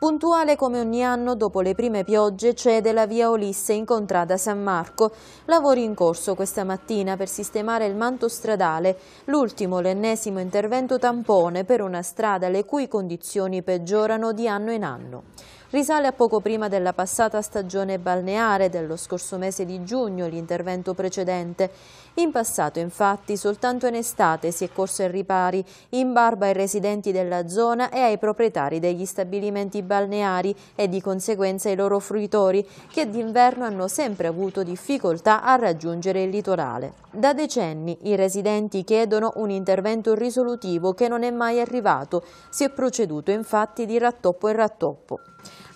Puntuale come ogni anno, dopo le prime piogge, cede la via Olisse incontrata San Marco. Lavori in corso questa mattina per sistemare il manto stradale, l'ultimo, l'ennesimo intervento tampone per una strada le cui condizioni peggiorano di anno in anno risale a poco prima della passata stagione balneare dello scorso mese di giugno l'intervento precedente. In passato, infatti, soltanto in estate si è corso ai ripari, in barba ai residenti della zona e ai proprietari degli stabilimenti balneari e di conseguenza ai loro fruitori, che d'inverno hanno sempre avuto difficoltà a raggiungere il litorale. Da decenni i residenti chiedono un intervento risolutivo che non è mai arrivato, si è proceduto infatti di rattoppo in rattoppo.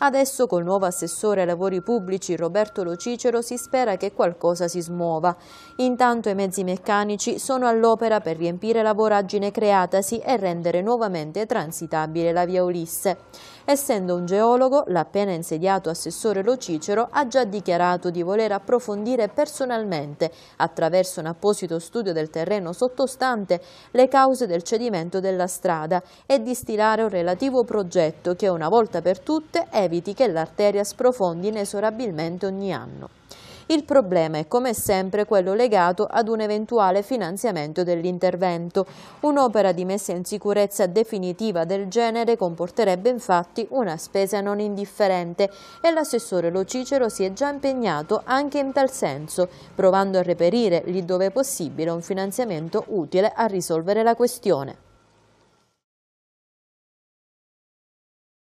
Adesso col nuovo assessore ai lavori pubblici Roberto Lo Cicero si spera che qualcosa si smuova. Intanto i mezzi meccanici sono all'opera per riempire la voragine creatasi e rendere nuovamente transitabile la via Ulisse. Essendo un geologo, l'appena insediato assessore Lo Cicero ha già dichiarato di voler approfondire personalmente, attraverso un apposito studio del terreno sottostante, le cause del cedimento della strada e distilare un relativo progetto che una volta per tutte evita graviti che l'arteria sprofondi inesorabilmente ogni anno. Il problema è come sempre quello legato ad un eventuale finanziamento dell'intervento. Un'opera di messa in sicurezza definitiva del genere comporterebbe infatti una spesa non indifferente e l'assessore Lo Cicero si è già impegnato anche in tal senso, provando a reperire lì dove possibile un finanziamento utile a risolvere la questione.